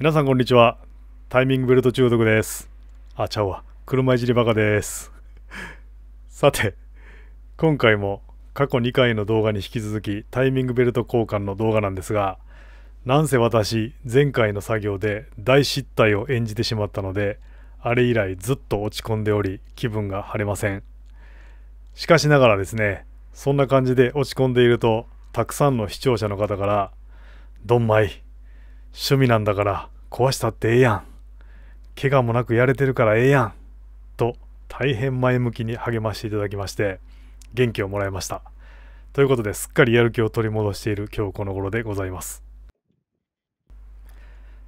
皆さんこんにちは。タイミングベルト中毒です。あ、ちゃうわ。車いじりバカです。さて、今回も過去2回の動画に引き続きタイミングベルト交換の動画なんですが、なんせ私、前回の作業で大失態を演じてしまったので、あれ以来ずっと落ち込んでおり、気分が晴れません。しかしながらですね、そんな感じで落ち込んでいると、たくさんの視聴者の方から、ドンマイ、趣味なんだから壊したってええやん。怪我もなくやれてるからええやん。と大変前向きに励ましていただきまして元気をもらいました。ということですっかりやる気を取り戻している今日この頃でございます。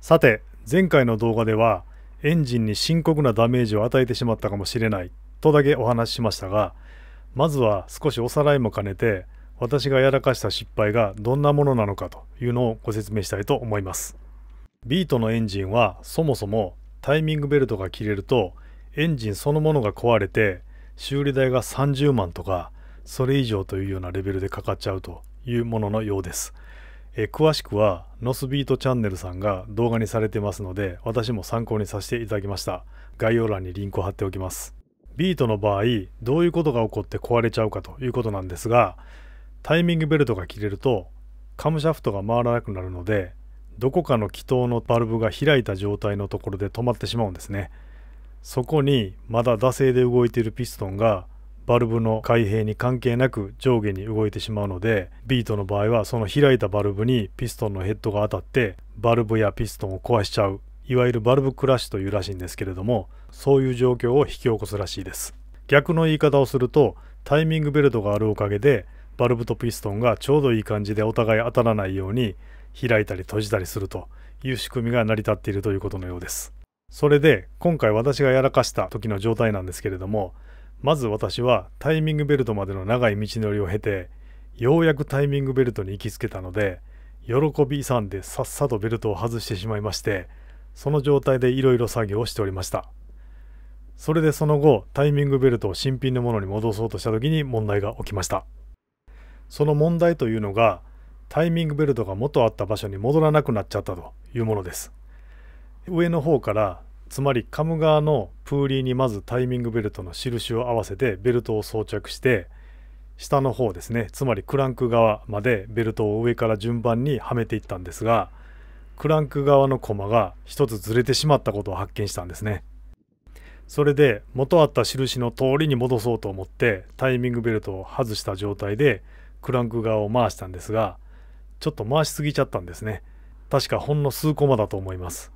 さて前回の動画ではエンジンに深刻なダメージを与えてしまったかもしれないとだけお話ししましたがまずは少しおさらいも兼ねて私がやらかした失敗がどんなものなのかというのをご説明したいと思います。ビートのエンジンはそもそもタイミングベルトが切れるとエンジンそのものが壊れて修理代が30万とかそれ以上というようなレベルでかかっちゃうというもののようです。え詳しくはノスビートチャンネルさんが動画にされてますので私も参考にさせていただきました概要欄にリンクを貼っておきますビートの場合どういうことが起こって壊れちゃうかということなんですがタイミングベルトが切れるとカムシャフトが回らなくなるのでどこかの気筒のバルブが開いた状態のところで止まってしまうんですねそこにまだ惰性で動いているピストンがバルブの開閉に関係なく上下に動いてしまうのでビートの場合はその開いたバルブにピストンのヘッドが当たってバルブやピストンを壊しちゃういわゆるバルブクラッシュというらしいんですけれどもそういう状況を引き起こすらしいです逆の言い方をするとタイミングベルトがあるおかげでバルブとピストンがちょうどいい感じでお互い当たらないように開いたり閉じたりするという仕組みが成り立っているということのようです。それで今回私がやらかした時の状態なんですけれどもまず私はタイミングベルトまでの長い道のりを経てようやくタイミングベルトに行きつけたので喜び勇んでさっさとベルトを外してしまいましてその状態でいろいろ作業をしておりましたそれでその後タイミングベルトを新品のものに戻そうとした時に問題が起きましたその問題というのがタイミングベルトが元あった場所に戻らなくなっちゃったというものです。上の方からつまりカム側のプーリーにまずタイミングベルトの印を合わせてベルトを装着して下の方ですねつまりクランク側までベルトを上から順番にはめていったんですがクランク側のコマが1つずれてしまったことを発見したんですねそれで元あった印の通りに戻そうと思ってタイミングベルトを外した状態でクランク側を回したんですが、ちょっと回しすぎちゃったんですね。確かほんの数コマだと思います。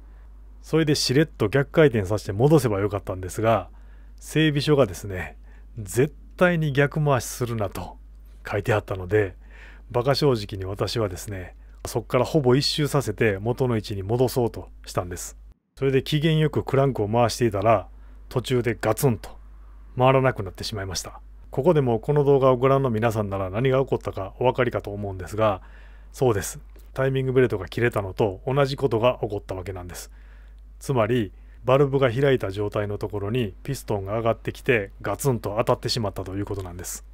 それでしれっと逆回転させて戻せばよかったんですが、整備所がですね、絶対に逆回しするなと書いてあったので、馬鹿正直に私はですね、そこからほぼ一周させて元の位置に戻そうとしたんです。それで機嫌よくクランクを回していたら、途中でガツンと回らなくなってしまいました。ここでもこの動画をご覧の皆さんなら何が起こったかお分かりかと思うんですが、そうです。タイミングベルトが切れたのと同じことが起こったわけなんです。つまり、バルブが開いた状態のところにピストンが上がってきてガツンと当たってしまったということなんです。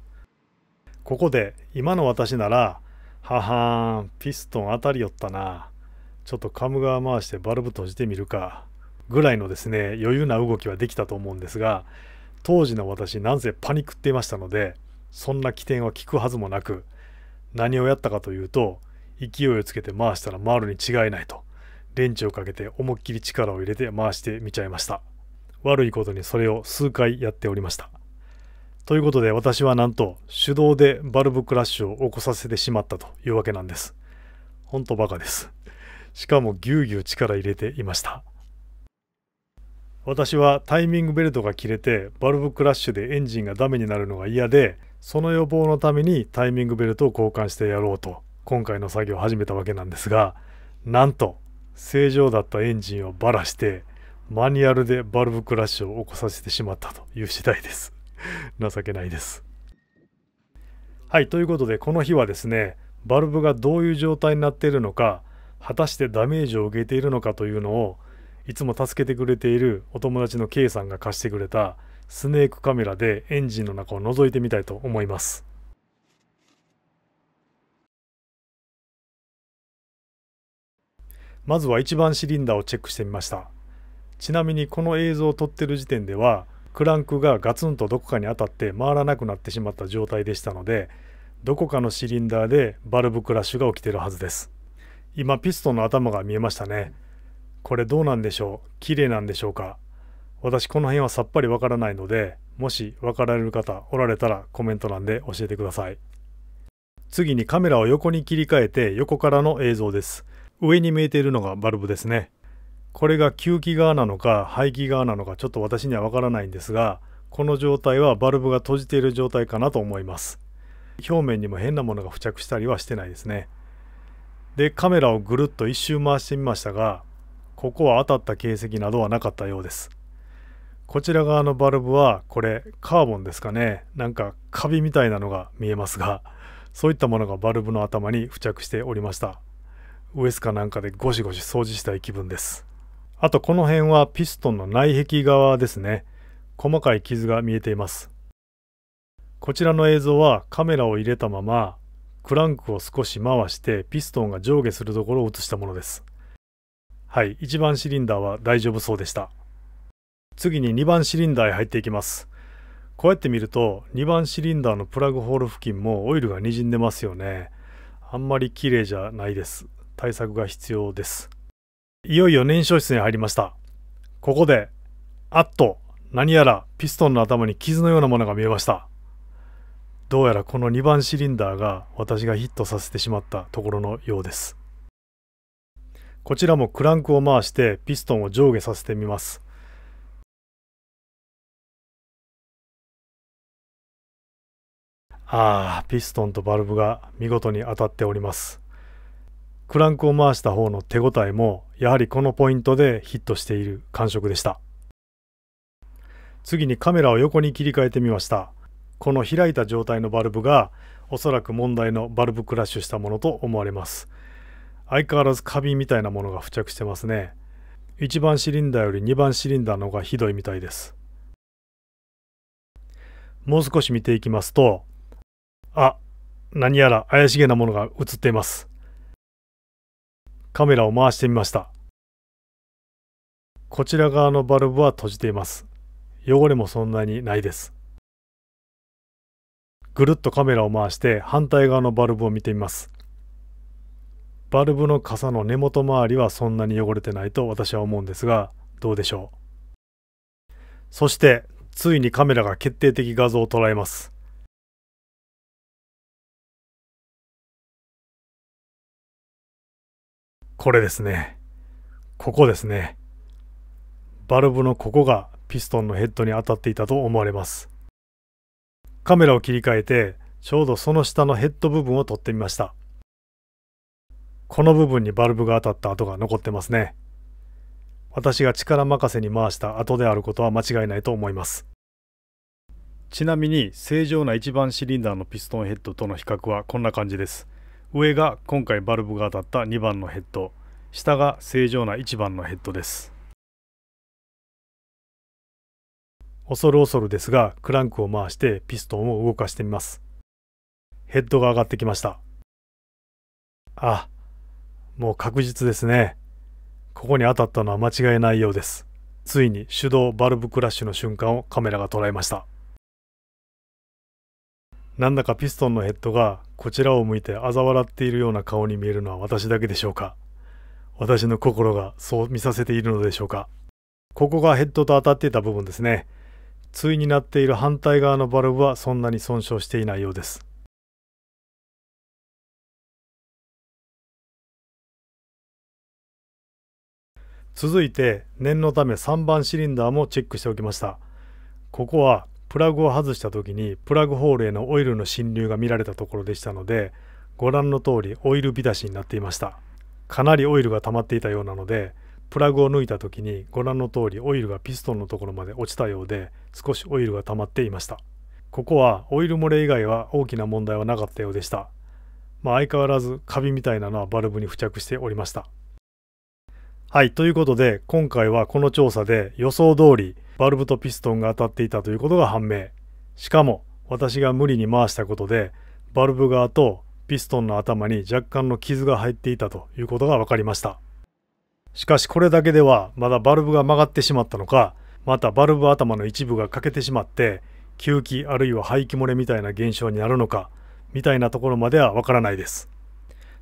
ここで今の私なら、ははーん、ピストン当たりよったな。ちょっとカム側回してバルブ閉じてみるか。ぐらいのですね、余裕な動きはできたと思うんですが、当時の私なんせパニックっていましたのでそんな起点は聞くはずもなく何をやったかというと勢いをつけて回したら回るに違いないとレンチをかけて思いっきり力を入れて回してみちゃいました悪いことにそれを数回やっておりましたということで私はなんと手動でバルブクラッシュを起こさせてしまったというわけなんですほんとバカですしかもぎゅうぎゅう力入れていました私はタイミングベルトが切れてバルブクラッシュでエンジンがダメになるのが嫌でその予防のためにタイミングベルトを交換してやろうと今回の作業を始めたわけなんですがなんと正常だったエンジンをばらしてマニュアルでバルブクラッシュを起こさせてしまったという次第です情けないですはいということでこの日はですねバルブがどういう状態になっているのか果たしてダメージを受けているのかというのをいつも助けてくれているお友達の K さんが貸してくれたスネークカメラでエンジンの中を覗いてみたいと思います。まずは1番シリンダーをチェックしてみました。ちなみにこの映像を撮ってる時点ではクランクがガツンとどこかに当たって回らなくなってしまった状態でしたのでどこかのシリンダーでバルブクラッシュが起きてるはずです。今ピストンの頭が見えましたね。これどうなんでしょう綺麗なんでしょうか私この辺はさっぱりわからないので、もしわかられる方おられたらコメント欄で教えてください。次にカメラを横に切り替えて横からの映像です。上に見えているのがバルブですね。これが吸気側なのか排気側なのかちょっと私にはわからないんですが、この状態はバルブが閉じている状態かなと思います。表面にも変なものが付着したりはしてないですね。で、カメラをぐるっと一周回してみましたが、ここは当たった形跡などはなかったようです。こちら側のバルブは、これ、カーボンですかね。なんか、カビみたいなのが見えますが、そういったものがバルブの頭に付着しておりました。ウエスかなんかでゴシゴシ掃除したい気分です。あと、この辺はピストンの内壁側ですね。細かい傷が見えています。こちらの映像はカメラを入れたまま、クランクを少し回してピストンが上下するところを映したものです。はい、1番シリンダーは大丈夫そうでした。次に2番シリンダーへ入っていきます。こうやって見ると2番シリンダーのプラグホール付近もオイルが滲んでますよね。あんまり綺麗じゃないです。対策が必要です。いよいよ燃焼室に入りました。ここで、あっと、何やらピストンの頭に傷のようなものが見えました。どうやらこの2番シリンダーが私がヒットさせてしまったところのようです。こちらもクランクを回してピストンを上下させてみます。ああ、ピストンとバルブが見事に当たっております。クランクを回した方の手応えもやはりこのポイントでヒットしている感触でした。次にカメラを横に切り替えてみました。この開いた状態のバルブがおそらく問題のバルブクラッシュしたものと思われます。相変わらずカビみたいなものが付着してますね1番シリンダーより2番シリンダーの方がひどいみたいですもう少し見ていきますとあ何やら怪しげなものが映っていますカメラを回してみましたこちら側のバルブは閉じています汚れもそんなにないですぐるっとカメラを回して反対側のバルブを見てみますバルブの傘の根元周りはそんなに汚れてないと私は思うんですが、どうでしょう。そして、ついにカメラが決定的画像を捉えます。これですね。ここですね。バルブのここがピストンのヘッドに当たっていたと思われます。カメラを切り替えて、ちょうどその下のヘッド部分を撮ってみました。この部分にバルブが当たった跡が残ってますね。私が力任せに回した跡であることは間違いないと思います。ちなみに正常な1番シリンダーのピストンヘッドとの比較はこんな感じです。上が今回バルブが当たった2番のヘッド、下が正常な1番のヘッドです。恐る恐るですがクランクを回してピストンを動かしてみます。ヘッドが上がってきました。あ、もう確実ですね。ここに当たったのは間違いないようです。ついに手動バルブクラッシュの瞬間をカメラが捉えました。なんだかピストンのヘッドがこちらを向いて嘲笑っているような顔に見えるのは私だけでしょうか私の心がそう見させているのでしょうかここがヘッドと当たっていた部分ですね。対になっている反対側のバルブはそんなに損傷していないようです。続いて念のため3番シリンダーもチェックしておきましたここはプラグを外した時にプラグホールへのオイルの侵入が見られたところでしたのでご覧の通りオイル浸しになっていましたかなりオイルが溜まっていたようなのでプラグを抜いた時にご覧の通りオイルがピストンのところまで落ちたようで少しオイルが溜まっていましたここはオイル漏れ以外は大きな問題はなかったようでしたまあ相変わらずカビみたいなのはバルブに付着しておりましたはい、ということで、今回はこの調査で予想通りバルブとピストンが当たっていたということが判明。しかも、私が無理に回したことで、バルブ側とピストンの頭に若干の傷が入っていたということが分かりました。しかしこれだけではまだバルブが曲がってしまったのか、またバルブ頭の一部が欠けてしまって、吸気あるいは排気漏れみたいな現象になるのか、みたいなところまではわからないです。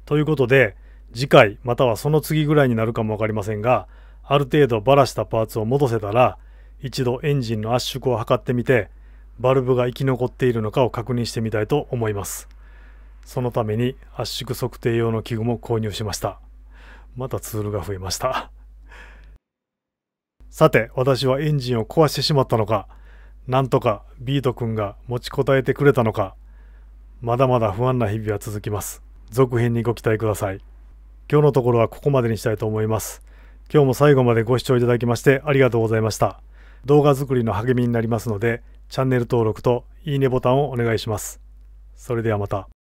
ということで、次回またはその次ぐらいになるかも分かりませんがある程度ばらしたパーツを戻せたら一度エンジンの圧縮を測ってみてバルブが生き残っているのかを確認してみたいと思いますそのために圧縮測定用の器具も購入しましたまたツールが増えましたさて私はエンジンを壊してしまったのかなんとかビートくんが持ちこたえてくれたのかまだまだ不安な日々は続きます続編にご期待ください今日のところはここまでにしたいと思います。今日も最後までご視聴いただきましてありがとうございました。動画作りの励みになりますので、チャンネル登録といいねボタンをお願いします。それではまた。